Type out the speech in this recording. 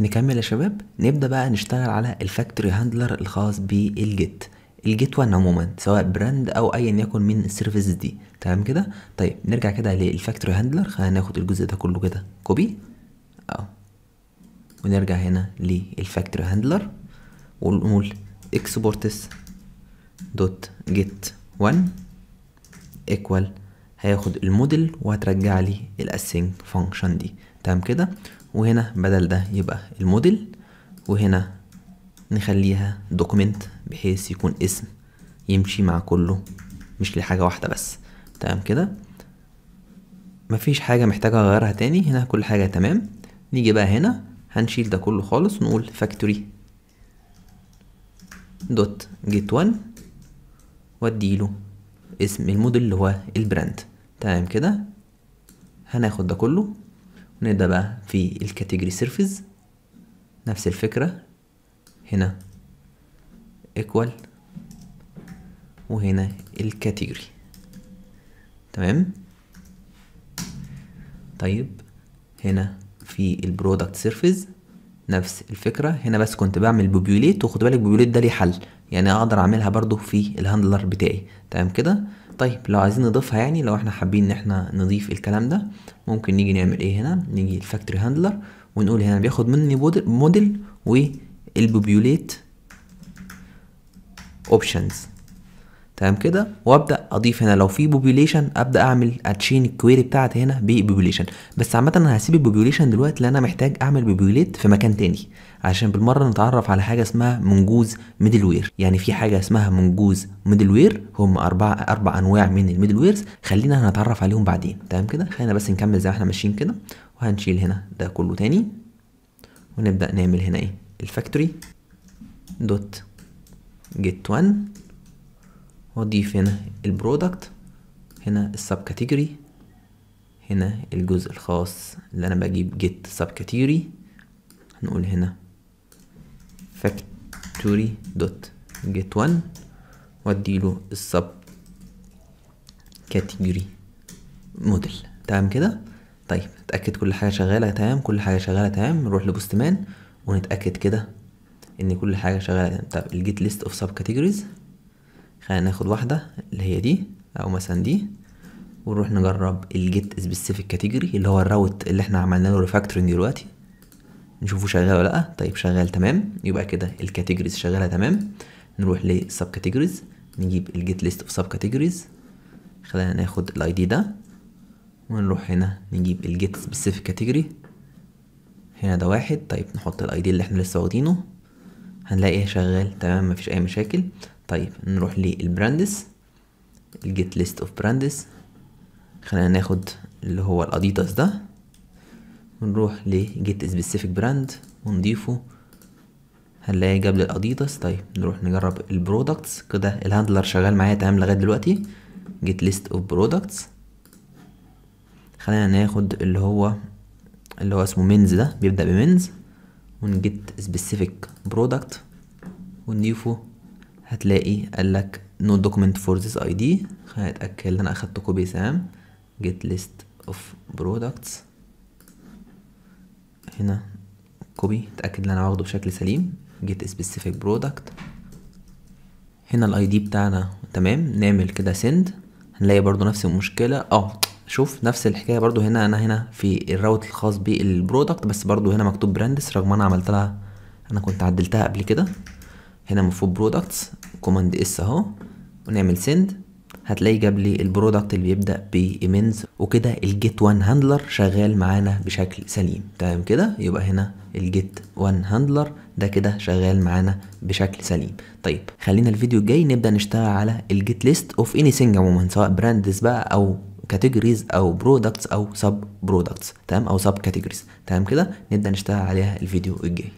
نكمل يا شباب نبدأ بقى نشتغل على الفاكتوري هاندلر الخاص بالجيت الجيت 1 عموما سواء براند او ايا يكن من السيرفيس دي تمام كده طيب نرجع كده للفاكتوري هاندلر خلينا ناخد الجزء ده كله كده كوبي اهو ونرجع هنا للفاكتوري هاندلر ونقول اكسبورتس دوت جيت 1 ايكوال هاخد الموديل وهترجع لي الاسينج فانكشن دي تمام كده وهنا بدل ده يبقى الموديل وهنا نخليها دوكيمنت بحيث يكون اسم يمشي مع كله مش لحاجة واحدة بس تمام كده مفيش حاجة محتاجة اغيرها تاني هنا كل حاجة تمام نيجي بقى هنا هنشيل ده كله خالص ونقول فاكتوري دوت جيت وان واديله اسم الموديل اللي هو البراند تمام كده هناخد ده كله ونبدأ بقى في الكاتيجوري سيرفيس نفس الفكرة هنا ايكوال وهنا الكاتيجوري تمام طيب هنا في البرودكت سيرفيس نفس الفكره هنا بس كنت بعمل بوبيوليت وخد بالك بوبيوليت ده ليه حل يعني اقدر اعملها برضو في الهاندلر بتاعي تمام كده طيب لو عايزين نضيفها يعني لو احنا حابين ان احنا نضيف الكلام ده ممكن نيجي نعمل ايه هنا نيجي الفاكتوري هاندلر ونقول هنا بياخد مني موديل والبوبيوليت اوبشنز تمام كده وابدا اضيف هنا لو في بوبيوليشن ابدا اعمل اتشين الكويري بتاعتي هنا ببوبيوليشن بس عامه انا هسيب البوبيوليشن دلوقتي لان انا محتاج اعمل بوبيوليت في مكان تاني عشان بالمره نتعرف على حاجه اسمها منجوز ميدل وير يعني في حاجه اسمها منجوز ميدل وير هم اربع اربع انواع من الميدل ويرز خلينا هنتعرف عليهم بعدين تمام كده خلينا بس نكمل زي ما احنا ماشيين كده وهنشيل هنا ده كله تاني ونبدا نعمل هنا ايه الفاكتوري دوت جيت 1 واضيف هنا البرودكت هنا السب كاتيجوري هنا الجزء الخاص اللي انا بجيب جيت سب كاتيجوري هنقول هنا فاكتوري دوت جيت 1 واديله السب كاتيجوري موديل تمام كده طيب نتاكد كل حاجه شغاله تمام كل حاجه شغاله تمام نروح لبوستمان ونتاكد كده ان كل حاجه شغاله تمام طب الجيت ليست اوف سب كاتيجوريز خلينا ناخد واحدة اللي هي دي أو مثلا دي ونروح نجرب الجيت سبيسيفيك كاتيجوري اللي هو الراوت اللي احنا عملنا له ريفاكتورنج دلوقتي نشوفه شغال ولا لا طيب شغال تمام يبقى كده الكاتيجوريز شغاله تمام نروح للسب كاتيجوريز نجيب الجيت ليست اوف سب كاتيجوريز خلينا ناخد الاي دي ده ونروح هنا نجيب الجيت سبيسيفيك كاتيجوري هنا ده واحد طيب نحط الاي دي اللي احنا لسه واخدينه هنلاقيه إيه؟ شغال تمام مفيش اي مشاكل طيب نروح للبراندس الجيت ليست اوف براندس خلينا ناخد اللي هو الاديداس ده ونروح لجيت سبيسيفيك براند ونضيفه هنلاقي جاب لي الاديداس طيب نروح نجرب البرودكتس كده الهاندلر شغال معايا تمام لغايه دلوقتي جيت ليست اوف برودكتس خلينا ناخد اللي هو اللي هو اسمه مينز ده بيبدا بمينز ونجيت سبيسيفيك برودكت ونضيفه هتلاقي قالك no document for this ID نتأكد ان انا اخدت كوبي سام get list of products هنا كوبي اتأكد ان انا واخده بشكل سليم get specific product هنا الاي دي بتاعنا تمام نعمل كده send هنلاقي برضو نفس المشكلة اه شوف نفس الحكايه برضو هنا انا هنا في الراوت الخاص بالبرودكت بس برضو هنا مكتوب براندس رغم انا عملت لها انا كنت عدلتها قبل كده هنا المفروض برودكتس كوماند اس اهو ونعمل سند هتلاقي جاب لي البرودكت اللي بيبدا بايمنز وكده الجيت 1 هاندلر شغال معانا بشكل سليم تمام كده يبقى هنا الجيت 1 هاندلر ده كده شغال معانا بشكل سليم طيب خلينا الفيديو الجاي نبدا نشتغل على الجيت ليست اوف اني سينج عموما سواء براندز بقى او كاتيجوريز او برودكتس او سب برودكتس تمام او سب كاتيجوريز تمام كده نبدا نشتغل عليها الفيديو الجاي